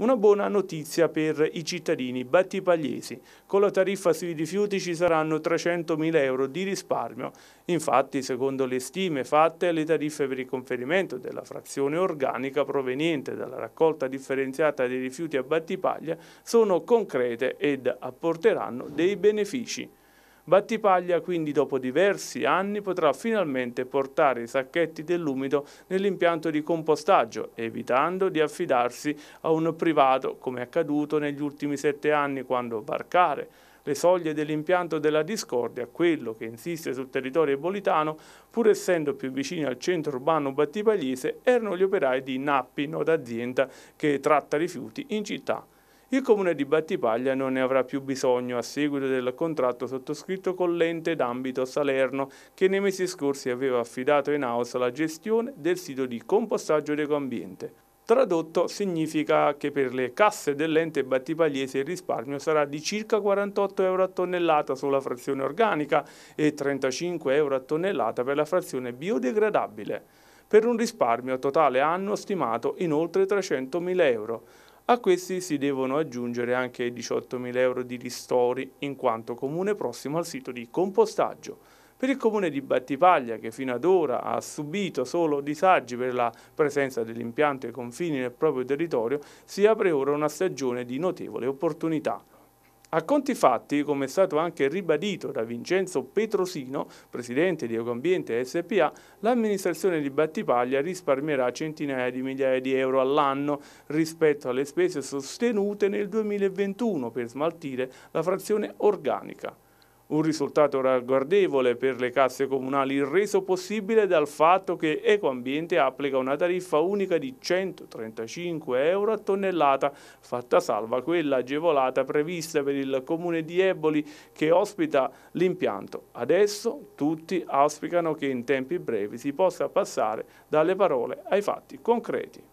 Una buona notizia per i cittadini battipagliesi. Con la tariffa sui rifiuti ci saranno 300.000 euro di risparmio. Infatti, secondo le stime fatte, le tariffe per il conferimento della frazione organica proveniente dalla raccolta differenziata dei rifiuti a Battipaglia sono concrete ed apporteranno dei benefici. Battipaglia quindi dopo diversi anni potrà finalmente portare i sacchetti dell'umido nell'impianto di compostaggio, evitando di affidarsi a un privato, come è accaduto negli ultimi sette anni quando Barcare, le soglie dell'impianto della discordia, quello che insiste sul territorio ebolitano, pur essendo più vicino al centro urbano battipagliese, erano gli operai di Nappi, nota azienda che tratta rifiuti in città. Il comune di Battipaglia non ne avrà più bisogno a seguito del contratto sottoscritto con l'ente d'ambito Salerno che nei mesi scorsi aveva affidato in house la gestione del sito di compostaggio d'ecoambiente. Tradotto significa che per le casse dell'ente battipagliese il risparmio sarà di circa 48 euro a tonnellata sulla frazione organica e 35 euro a tonnellata per la frazione biodegradabile, per un risparmio totale anno stimato in oltre 300.000 euro. A questi si devono aggiungere anche 18.000 euro di ristori, in quanto comune prossimo al sito di compostaggio. Per il comune di Battipaglia, che fino ad ora ha subito solo disagi per la presenza dell'impianto ai confini del proprio territorio, si apre ora una stagione di notevole opportunità. A conti fatti, come è stato anche ribadito da Vincenzo Petrosino, presidente di Ecoambiente SPA, l'amministrazione di Battipaglia risparmierà centinaia di migliaia di euro all'anno rispetto alle spese sostenute nel 2021 per smaltire la frazione organica un risultato ragguardevole per le casse comunali reso possibile dal fatto che Ecoambiente applica una tariffa unica di 135 euro a tonnellata, fatta salva quella agevolata prevista per il comune di Eboli che ospita l'impianto. Adesso tutti auspicano che in tempi brevi si possa passare dalle parole ai fatti concreti.